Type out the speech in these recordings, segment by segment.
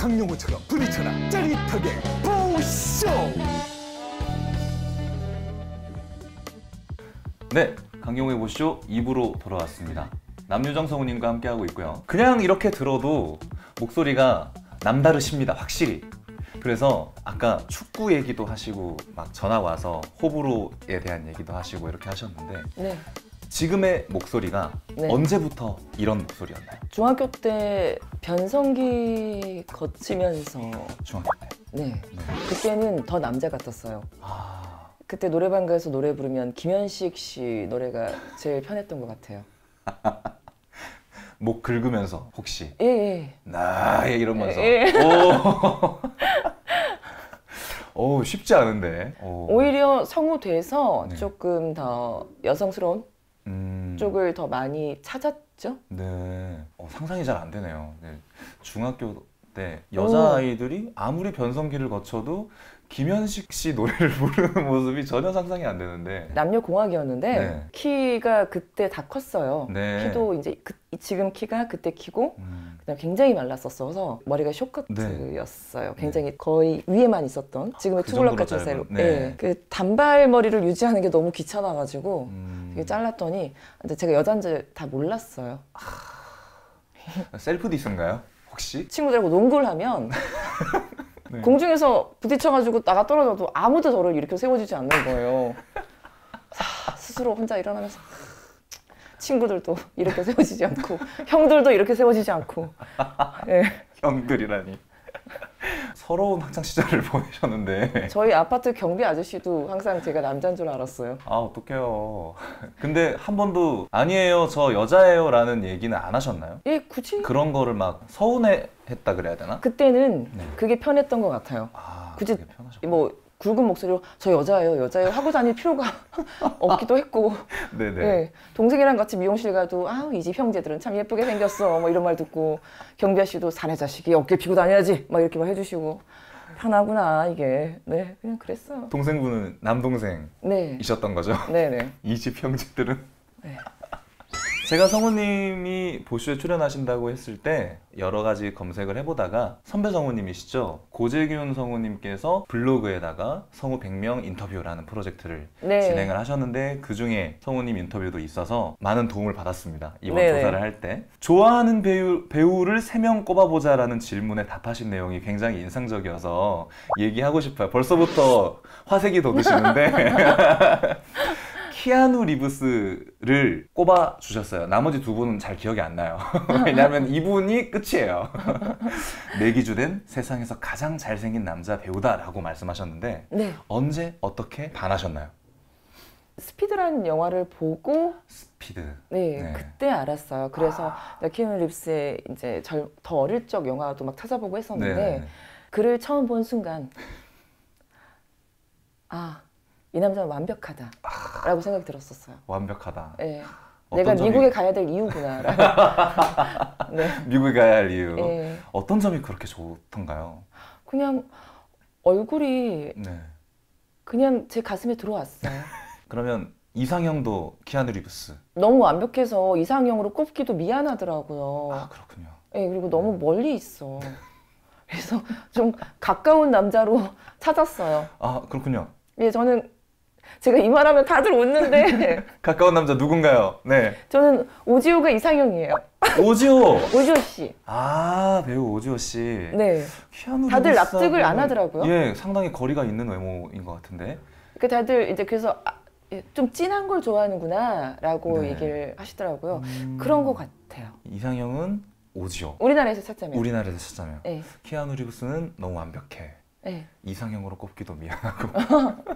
강용호처럼 부딪혀라 짜릿하게 보쇼! 네, 강용호의 보쇼 2부로 돌아왔습니다. 남유정 성우님과 함께하고 있고요. 그냥 이렇게 들어도 목소리가 남다르십니다, 확실히. 그래서 아까 축구 얘기도 하시고 막 전화 와서 호불호에 대한 얘기도 하시고 이렇게 하셨는데 네. 지금의 목소리가 네. 언제부터 이런 목소리였나요? 중학교 때 변성기 거치면서 중학교 때? 네. 네. 그때는 더 남자 같았어요. 아... 그때 노래방 가서 노래 부르면 김현식 씨 노래가 제일 편했던 것 같아요. 목 긁으면서 혹시 예, 예. 나예 이러면서 예, 예. 오. 오 쉽지 않은데 오. 히려 성우 돼서 네. 조금 더 여성스러운 음. 쪽을 더 많이 찾았죠. 네. 어, 상상이 잘 안 되네요. 네. 중학교 때 여자 아이들이 아무리 변성기를 거쳐도 김현식 씨 노래를 부르는 모습이 전혀 상상이 안 되는데 남녀 공학이었는데 네. 키가 그때 다 컸어요. 네. 키도 이제 그, 지금 키가 그때 키고 음. 그다음 굉장히 말랐었어서 머리가 쇼커트였어요. 네. 굉장히 거의 위에만 있었던 아, 지금의 그 투블럭 같은 셀로. 네. 그 단발머리를 유지하는 게 너무 귀찮아가지고 음. 되게 잘랐더니 근데 제가 여잔지 다 몰랐어요. 아. 셀프 디스인가요? 혹시? 친구들하고 농구를 하면 네. 공중에서 부딪혀가지고 나가 떨어져도 아무도 저를 일으켜 세워주지 않는 거예요. 아, 스스로 혼자 일어나면서 친구들도 이렇게 세워지지 않고 형들도 이렇게 세워지지 않고 네. 형들이라니 서러운 학창 시절을 보내셨는데 저희 아파트 경비 아저씨도 항상 제가 남자인 줄 알았어요 아 어떡해요 근데 한 번도 아니에요 저 여자예요 라는 얘기는 안 하셨나요? 예 굳이 그런 거를 막 서운해 했다 그래야 되나? 그때는 네. 그게 편했던 것 같아요 아, 굳이 그게 편하셨구나. 뭐 굵은 목소리로 저 여자예요 여자예요 하고 다닐 필요가 없기도 했고 네네. 네, 네. 예, 동생이랑 같이 미용실 가도 아우 이 집 형제들은 참 예쁘게 생겼어 뭐 이런 말 듣고 경비아 씨도 사내 자식이 어깨 피고 다녀야지 막 이렇게 막 해주시고 편하구나 이게 네 그냥 그랬어 동생분은 남동생이셨던 네. 거죠 네네 네. 이 집 형제들은 네. 제가 성우님이 보쇼에 출연하신다고 했을 때 여러 가지 검색을 해보다가 선배 성우님이시죠 고재균 성우님께서 블로그에다가 성우 100명 인터뷰라는 프로젝트를 네. 진행을 하셨는데 그 중에 성우님 인터뷰도 있어서 많은 도움을 받았습니다 이번 네네. 네. 조사를 할 때 좋아하는 배우 배우를 3명 꼽아보자라는 질문에 답하신 내용이 굉장히 인상적이어서 얘기하고 싶어요 벌써부터 화색이 돋으시는데 키아누 리브스를 꼽아 주셨어요. 나머지 두 분은 잘 기억이 안 나요. 왜냐하면 이분이 끝이에요. 내 기준엔 세상에서 가장 잘생긴 남자 배우다라고 말씀하셨는데 네. 언제 어떻게 반하셨나요? 스피드라는 영화를 보고 스피드 네, 네. 그때 알았어요. 그래서 아... 키아누 리브스의 이제 절, 더 어릴 적 영화도 막 찾아보고 했었는데 네. 네, 네. 그를 처음 본 순간 아이 남자는 완벽하다라고 생각이 들었었어요. 완벽하다. 네. 내가 점이... 미국에 가야 될 이유구나. 네. 미국에 가야 할 이유. 네. 어떤 점이 그렇게 좋던가요? 그냥 얼굴이 네. 그냥 제 가슴에 들어왔어요. 그러면 이상형도 키아누 리브스. 너무 완벽해서 이상형으로 꼽기도 미안하더라고요. 아 그렇군요. 네, 그리고 너무 네. 멀리 있어. 그래서 좀 가까운 남자로 찾았어요. 아 그렇군요. 예, 저는 제가 이 말하면 다들 웃는데 가까운 남자 누군가요? 네. 저는 오지호가 이상형이에요. 오지호. 오지호 씨. 아 배우 오지호 씨. 네. 다들 납득을 안 뭐 하더라고요. 예, 상당히 거리가 있는 외모인 것 같은데. 그 다들 이제 그래서 아, 예, 좀 진한 걸 좋아하는구나라고 네. 얘기를 하시더라고요. 음... 그런 것 같아요. 이상형은 오지호. 우리나라에서 찾자면. 우리나라에서 찾자면. 네. 키아누 리브스는 너무 완벽해. 네. 이상형으로 꼽기도 미안하고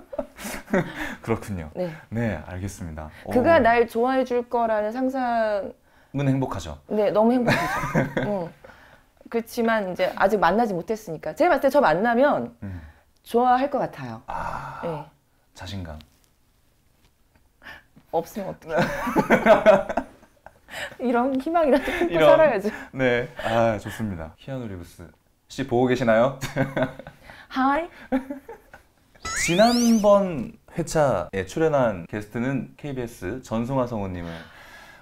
그렇군요. 네. 네, 알겠습니다. 그가 오. 날 좋아해 줄 거라는 상상은 행복하죠. 네, 너무 행복하죠. 응. 그렇지만 이제 아직 만나지 못했으니까 제가 봤을 때저 만나면 음. 좋아할 것 같아요. 아, 네. 자신감. 없으면 어떡해. 이런 희망이라도 품고 살아야지. 네, 아 좋습니다. 히아누리브스 씨 보고 계시나요? 하이. 지난번 회차에 출연한 게스트는 KBS 전승화 성우님을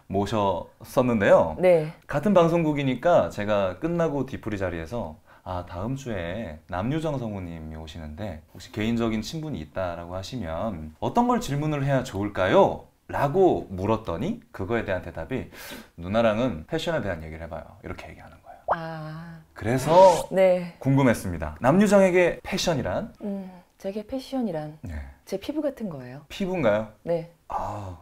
모셨었는데요. 네. 같은 방송국이니까 제가 끝나고 디프리 자리에서 아 다음 주에 남유정 성우님이 오시는데 혹시 개인적인 친분이 있다라고 하시면 어떤 걸 질문을 해야 좋을까요? 라고 물었더니 그거에 대한 대답이 누나랑은 패션에 대한 얘기를 해봐요 이렇게 얘기하는 거예요 아... 그래서 네. 궁금했습니다 남유정에게 패션이란? 음... 제게 패션이란 네. 제 피부 같은 거예요. 피부인가요? 네. 아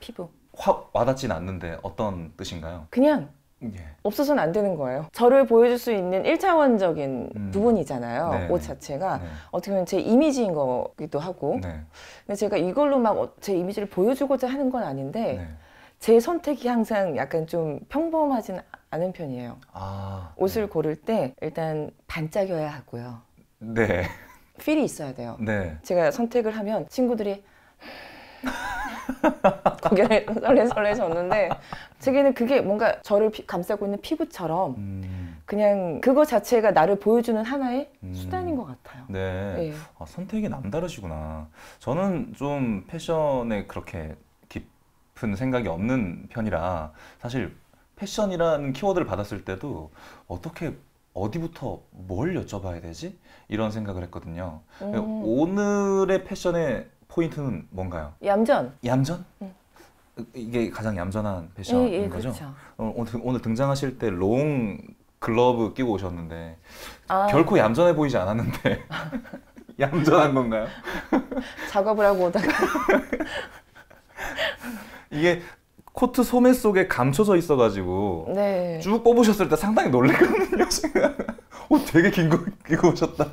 피부. 확 와닿진 않는데 어떤 뜻인가요? 그냥 예. 없어서는 안 되는 거예요. 저를 보여줄 수 있는 일차원적인 음. 부분이잖아요. 네옷 자체가 네. 어떻게 보면 제 이미지인 거기도 하고. 네. 근데 제가 이걸로 막제 어, 이미지를 보여주고자 하는 건 아닌데 네. 제 선택이 항상 약간 좀 평범하진 않은 편이에요. 아, 옷을 고를 때 일단 반짝여야 하고요. 네. 필이 있어야 돼요. 네. 제가 선택을 하면 친구들이 고개를 설레설레 졌는데 제게는 그게 뭔가 저를 피, 감싸고 있는 피부처럼 음. 그냥 그거 자체가 나를 보여주는 하나의 음. 수단인 것 같아요. 네. 네. 아, 선택이 남다르시구나. 저는 좀 패션에 그렇게 깊은 생각이 없는 편이라 사실 패션이라는 키워드를 받았을 때도 어떻게 어디부터 뭘 여쭤봐야 되지? 이런 생각을 했거든요. 음. 그러니까 오늘의 패션의 포인트는 뭔가요? 얌전. 얌전? 음. 이게 가장 얌전한 패션인 예, 예, 거죠? 그렇죠. 어, 오늘, 오늘 등장하실 때 롱 글러브 끼고 오셨는데 아. 결코 얌전해 보이지 않았는데 얌전한 건가요? 작업을 하고 오다가 이게 코트 소매 속에 감춰져 있어가지고 네. 쭉 뽑으셨을 때 상당히 놀랬거든요. 오, 어, 되게 긴거 입고 오셨다.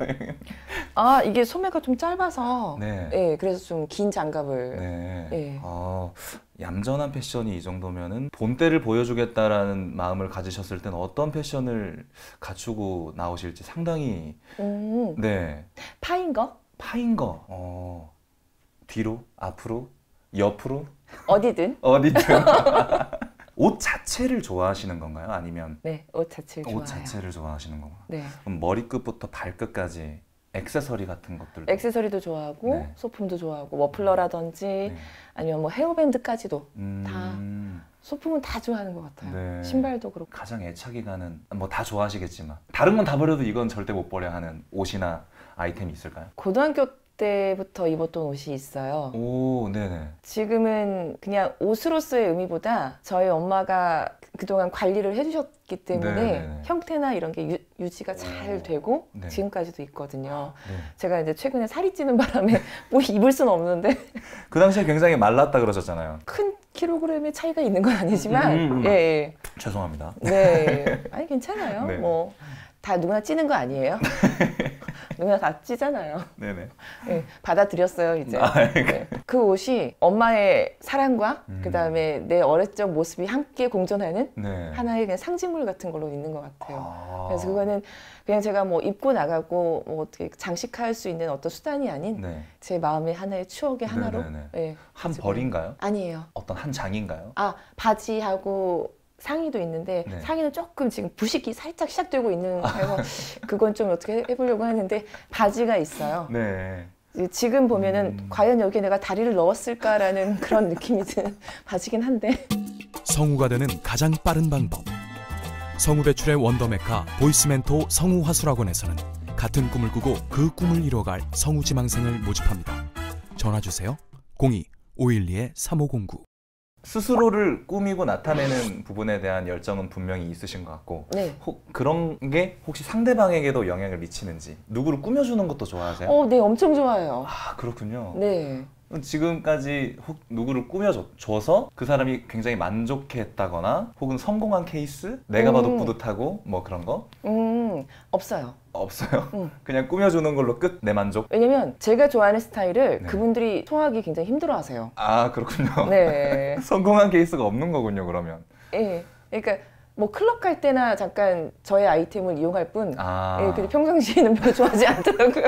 아 이게 소매가 좀 짧아서 네, 네 그래서 좀 긴 장갑을. 네. 네. 아, 얌전한 패션이 이 정도면은 본때를 보여주겠다라는 마음을 가지셨을 땐 어떤 패션을 갖추고 나오실지 상당히 음. 네 파인 거? 파인 거. 어, 뒤로, 앞으로, 옆으로. 어디든. 어디든. 옷 자체를 좋아하시는 건가요? 아니면 네, 옷 자체를 좋아해요. 자체를 좋아하시는 건가요? 네. 그럼 머리끝부터 발끝까지 액세서리 같은 것들 액세서리도 좋아하고 네. 소품도 좋아하고 머플러라든지 네. 아니면 뭐 헤어밴드까지도 음... 다 소품은 다 좋아하는 것 같아요. 네. 신발도 그렇고 가장 애착이 가는 뭐 다 좋아하시겠지만 다른 건 다 버려도 이건 절대 못 버려 하는 옷이나 아이템이 있을까요? 고등학교 때부터 입었던 옷이 있어요. 오, 네네. 지금은 그냥 옷으로서의 의미보다 저희 엄마가 그동안 관리를 해주셨기 때문에 네네네. 네, 네. 형태나 이런 게 유, 지가잘 되고 네. 지금까지도 있거든요. 네. 제가 이제 최근에 살이 찌는 바람에 뭐 입을 수는 없는데 그 당시에 굉장히 말랐다 그러셨잖아요. 큰 킬로그램의 차이가 있는 건 아니지만 음, 음, 음. 예, 예. 죄송합니다. 네 아니 괜찮아요. 네. 뭐다 누구나 찌는 거 아니에요. 누나 다 찌잖아요. 네네. 네, 받아들였어요 이제. 아, 네. 네. 그 옷이 엄마의 사랑과 음. 그 다음에 내 어릴 적 모습이 함께 공존하는 네. 하나의 그냥 상징물 같은 걸로 있는 것 같아요. 아. 그래서 그거는 그냥 제가 뭐 입고 나가고 뭐 어떻게 장식할 수 있는 어떤 수단이 아닌 네. 제 마음의 하나의 추억의 하나로. 예, 한 벌인가요? 아니에요. 어떤 한 장인가요? 아 바지하고 상의도 있는데 네. 상의는 조금 지금 부식이 살짝 시작되고 있는 거예요. 그건 좀 어떻게 해보려고 하는데 바지가 있어요. 네. 지금 보면은 음... 과연 여기 내가 다리를 넣었을까라는 그런 느낌이 드는 바지긴 한데 성우가 되는 가장 빠른 방법 성우 배출의 원더메카 보이스멘토 성우화술라원에서는 같은 꿈을 꾸고 그 꿈을 이뤄갈 성우 지망생을 모집합니다. 전화 주세요. 02 512의 3509 스스로를 꾸미고 나타내는 부분에 대한 열정은 분명히 있으신 것 같고 네. 혹 그런 게 혹시 상대방에게도 영향을 미치는지 누구를 꾸며주는 것도 좋아하세요? 어, 네, 엄청 좋아해요. 아 그렇군요. 네. 지금까지 혹 누구를 꾸며줘서 그 사람이 굉장히 만족했다거나 혹은 성공한 케이스? 내가 봐도 음. 뿌듯하고 뭐 그런 거? 음. 없어요. 없어요? 응. 그냥 꾸며주는 걸로 끝? 내 만족? 왜냐면 제가 좋아하는 스타일을 네. 그분들이 소화하기 굉장히 힘들어하세요. 아 그렇군요. 네. 성공한 케이스가 없는 거군요 그러면. 예. 네. 그러니까 뭐 클럽 갈 때나 잠깐 저의 아이템을 이용할 뿐. 아. 예. 근데 평상시에는 별로 좋아하지 않더라고요.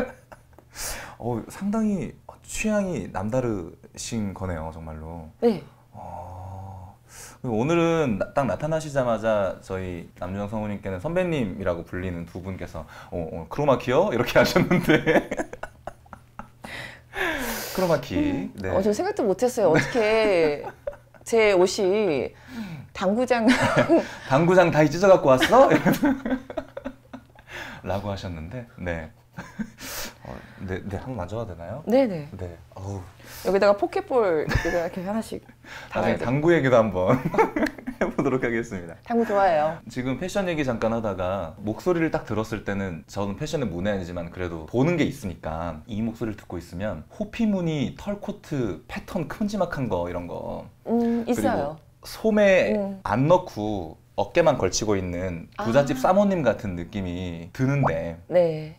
어 상당히 취향이 남다르신 거네요 정말로. 네. 어... 오늘은 딱 나타나시자마자 저희 남준영 성우님께는 선배님이라고 불리는 두 분께서 어, 어, 크로마키요? 이렇게 하셨는데 크로마키 음. 네. 어, 저 생각도 못했어요. 어떻게 제 옷이 당구장 당구장 다이 찢어갖고 왔어? 라고 하셨는데 네 네, 네, 한 번 만져도 봐 되나요? 네네. 네. 어우. 여기다가 포켓볼 이렇게 하나씩. 나중에 아, 당구 얘기도 한번 해보도록 하겠습니다. 당구 좋아해요. 지금 패션 얘기 잠깐 하다가 목소리를 딱 들었을 때는 저는 패션의 문외한이지만 그래도 보는 게 있으니까 이 목소리를 듣고 있으면 호피무늬 털 코트 패턴 큼지막한 거 이런 거. 음 있어요. 소매 음. 안 넣고 어깨만 걸치고 있는 부잣집 아. 사모님 같은 느낌이 드는데. 네.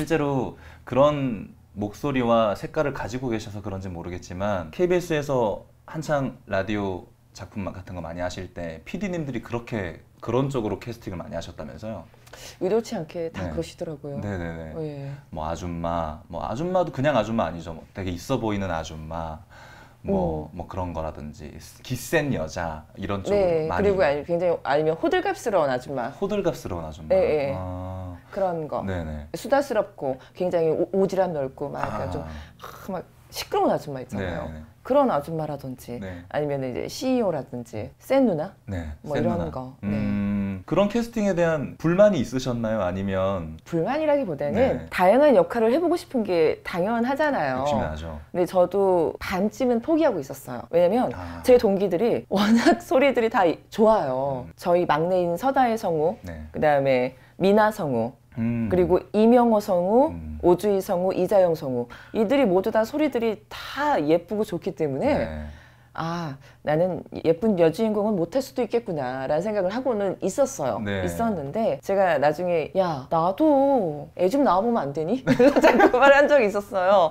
실제로 그런 목소리와 색깔을 가지고 계셔서 그런지 모르겠지만 KBS에서 한창 라디오 작품 같은 거 많이 하실 때 PD님들이 그렇게 그런 쪽으로 캐스팅을 많이 하셨다면서요? 의도치 않게 다 네. 그러시더라고요. 네네네. 어, 예. 뭐 아줌마, 뭐 아줌마도 그냥 아줌마 아니죠. 뭐 되게 있어 보이는 아줌마, 뭐, 음. 뭐 그런 거라든지 기센 여자 이런 쪽으 네, 많이. 그리고 아니, 굉장히 아니면 호들갑스러운 아줌마. 호들갑스러운 아줌마. 네, 아. 그런 거 네네. 수다스럽고 굉장히 오, 지랖 넓고 막 아. 좀막 아, 시끄러운 아줌마 있잖아요. 네네. 그런 아줌마라든지 네. 아니면 이제 CEO라든지 센 누나 네, 뭐센 이런 누나. 거. 네. 음, 그런 캐스팅에 대한 불만이 있으셨나요? 아니면 불만이라기보다는 네. 다양한 역할을 해보고 싶은 게 당연하잖아요. 욕죠 근데 저도 반쯤은 포기하고 있었어요. 왜냐면 아. 제 동기들이 워낙 소리들이 다 좋아요. 음. 저희 막내인 서다의 성우, 네. 그다음에 미나 성우, 음. 그리고 이명호 성우, 음. 오주희 성우, 이자영 성우 이들이 모두 다 소리들이 다 예쁘고 좋기 때문에 네. 아 나는 예쁜 여주인공은 못 할 수도 있겠구나라는 생각을 하고는 있었어요. 네. 있었는데 제가 나중에 야 나도 애 좀 나와보면 안 되니? 자꾸 말한 적이 있었어요.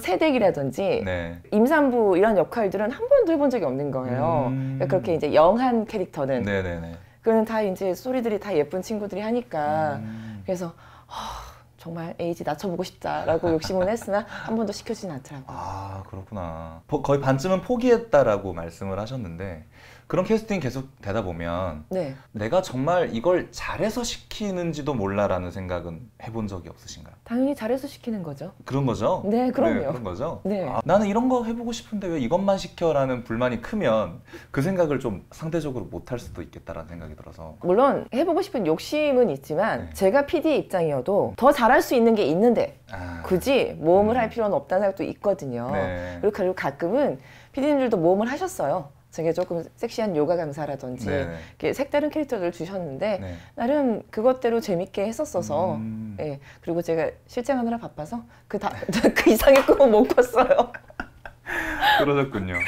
세댁이라든지 네. 임산부 이런 역할들은 한 번도 해본 적이 없는 거예요. 음... 그러니까 그렇게 이제 영한 캐릭터는 그는 다 이제 소리들이 다 예쁜 친구들이 하니까. 음... 그래서 허, 정말 에이지 낮춰보고 싶다라고 욕심은 했으나 한 번도 시켜지진 않더라고요. 아 그렇구나. 거의 반쯤은 포기했다라고 말씀을 하셨는데 그런 캐스팅 계속 되다 보면 네. 내가 정말 이걸 잘해서 시키는지도 몰라라는 생각은 해본 적이 없으신가요? 당연히 잘해서 시키는 거죠. 그런 거죠? 네, 네 그럼요. 네, 그런 거죠? 네. 아, 나는 이런 거 해보고 싶은데 왜 이것만 시켜라는 불만이 크면 그 생각을 좀 상대적으로 못할 수도 있겠다라는 생각이 들어서 물론 해보고 싶은 욕심은 있지만 네. 제가 PD 입장이어도 더 잘할 수 있는 게 있는데 아... 굳이 모험을 음... 할 필요는 없다는 생각도 있거든요. 네. 그리고 가끔은 PD님들도 모험을 하셨어요. 저게 조금 섹시한 요가 강사라든지 네. 이 색다른 캐릭터들을 주셨는데 네. 나름 그것대로 재밌게 했었어서 음... 예, 그리고 제가 실장하느라 바빠서 그, 다, 그 이상의 꿈은 못 꿨어요. 그러셨군요. 네.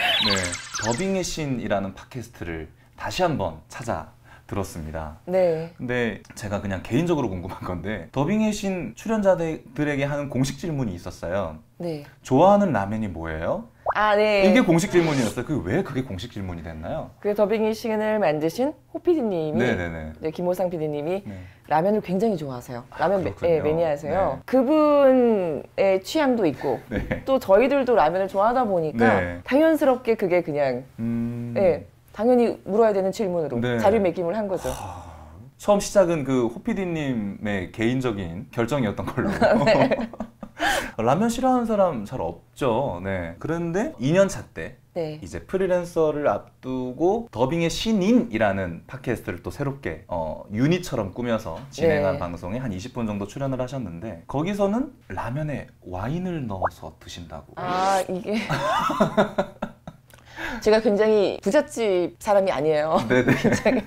더빙의 신이라는 팟캐스트를 다시 한번 찾아 들었습니다. 네. 근데 제가 그냥 개인적으로 궁금한 건데 더빙의 신 출연자들에게 하는 공식 질문이 있었어요. 네. 좋아하는 라면이 뭐예요? 아, 네. 이게 공식 질문이었어요. 그게 왜 그게 공식 질문이 됐나요? 그 더빙이 시간을 만드신 호 PD님이 네네네. 네, 김호상 PD님이 네. 라면을 굉장히 좋아하세요. 아, 라면 아, 매, 예, 매니아세요. 네. 그분의 취향도 있고 네. 또 저희들도 라면을 좋아하다 보니까 네. 당연스럽게 그게 그냥 음... 예, 당연히 물어야 되는 질문으로 자리매김을 한 거죠. 하... 처음 시작은 그 호피디님의 개인적인 결정이었던 걸로. 네. 라면 싫어하는 사람 잘 없죠. 네. 그런데 2년 차때 네. 이제 프리랜서를 앞두고 더빙의 신인이라는 팟캐스트를 또 새롭게 어, 유닛처럼 꾸며서 진행한 네. 방송에 한 20분 정도 출연을 하셨는데 거기서는 라면에 와인을 넣어서 드신다고. 아 이게. 제가 굉장히 부잣집 사람이 아니에요. 네네. 네. 굉장히.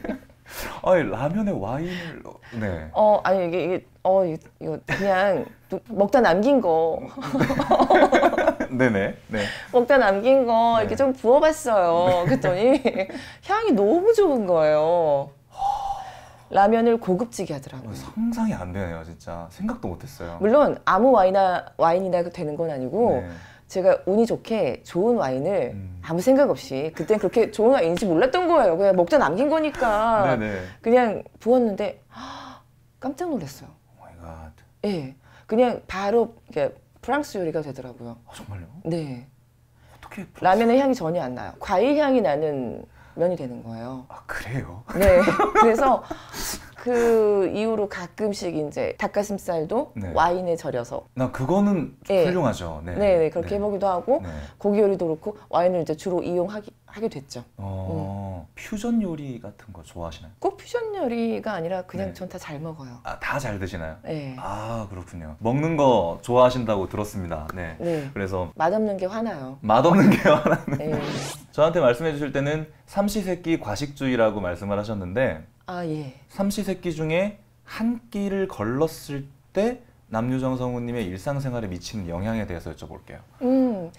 아니 라면에 와인을 네. 어 아니 이게 이게 어 이거 그냥 먹다 남긴 거. 네네. 네. 먹다 남긴 거 네. 이렇게 좀 부어봤어요. 네. 그랬더니 향이 너무 좋은 거예요. 라면을 고급지게 하더라고요. 어, 상상이 안 되네요, 진짜. 생각도 못했어요. 물론 아무 와이나 인 와인이나 되는 건 아니고. 네. 제가 운이 좋게 좋은 와인을 음. 아무 생각 없이 그땐 그렇게 좋은 와인인지 몰랐던 거예요. 그냥 먹자 남긴 거니까 네네. 그냥 부었는데 깜짝 놀랐어요. 오마이갓. Oh 예, 그냥 바로 프랑스 요리가 되더라고요. 아, 정말요? 네. 어떻게 프랑스... 라면의 향이 전혀 안 나요. 과일 향이 나는 면이 되는 거예요. 아 그래요? 네. 그래서 그 이후로 가끔씩 이제 닭가슴살도 네. 와인에 절여서. 나 그거는 네. 훌륭하죠. 네, 네, 네 그렇게 네. 해보기도 하고 네. 고기 요리도 그렇고 와인을 이제 주로 이용하기 하게 됐죠. 어, 음. 퓨전 요리 같은 거 좋아하시나요? 꼭 퓨전 요리가 아니라 그냥 전 다 잘 먹어요. 아, 다 잘 드시나요? 네. 아 그렇군요. 먹는 거 좋아하신다고 들었습니다. 네. 그래서 맛없는 게 화나요. 맛없는 게 화나는. 예. 저한테 말씀해 주실 때는 삼시세끼 과식주의라고 말씀을 하셨는데 아, 예. 삼시세끼 중에 한 끼를 걸렀을 때 남유정 성우님의 일상생활에 미치는 영향에 대해서 여쭤볼게요. 음.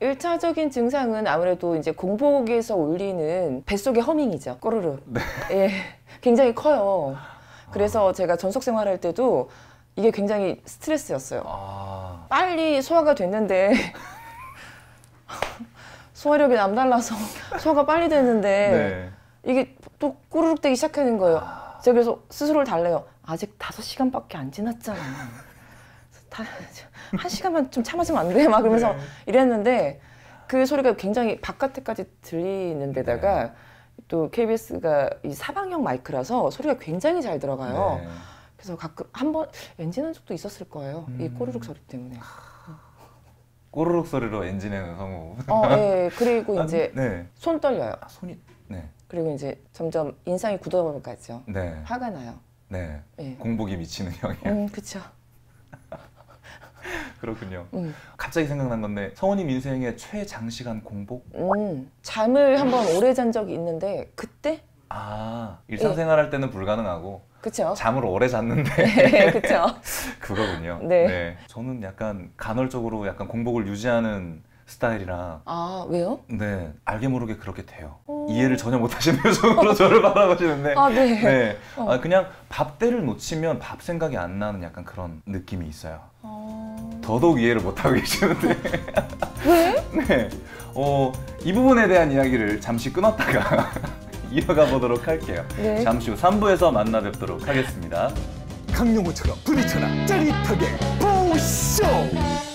1차적인 증상은 아무래도 이제 공복에서 울리는 뱃속의 허밍이죠. 꼬르르. 네. 예. 굉장히 커요. 그래서 아. 제가 전속 생활할 때도 이게 굉장히 스트레스였어요. 아. 빨리 소화가 됐는데 소화력이 남달라서 소화가 빨리 됐는데 네. 이게 또 꼬르륵 되기 시작하는 거예요. 아. 제가 그래서 스스로를 달래요. 아직 다섯 시간밖에안 지났잖아. 다, 한 시간만 좀 참아주면 안 돼? 막 그러면서 네. 이랬는데 그 소리가 굉장히 바깥에까지 들리는 데다가 네. 또 KBS가 이 사방형 마이크라서 소리가 굉장히 잘 들어가요. 네. 그래서 가끔 한 번 엔진한 적도 있었을 거예요. 음. 이 꼬르륵 소리 때문에. 꼬르륵 소리로 엔진내는 성우. 어, 예. 그리고 이제 아, 손 떨려요. 아, 손이 네. 그리고 이제 점점 인상이 굳어버려까죠 네. 화가 나요. 네. 네. 공복이 미치는 형이에요. 음, 그렇죠. 그렇군요. 음. 갑자기 생각난 건데 성우님 인생의 최장시간 공복? 음, 잠을 한 번 오래 잔 적이 있는데 그때? 아 일상생활 예. 할 때는 불가능하고 그쵸? 잠을 오래 잤는데 네, 그쵸? 그거군요. 네. 네. 저는 약간 간헐적으로 약간 공복을 유지하는 스타일이라 아 왜요? 네 알게 모르게 그렇게 돼요 오... 어. 이해를 전혀 못하시는 표정으로 저를 바라보시는데 아네 네. 어. 아, 그냥 밥때를 놓치면 밥 생각이 안 나는 약간 그런 느낌이 있어요 어... 더더욱 이해를 못하고 계시는데 왜? 네. 어, 이 부분에 대한 이야기를 잠시 끊었다가 이어가 보도록 할게요 네. 잠시 후 3부에서 만나 뵙도록 하겠습니다 강용호처럼 부딪혀라 짜릿하게 보쇼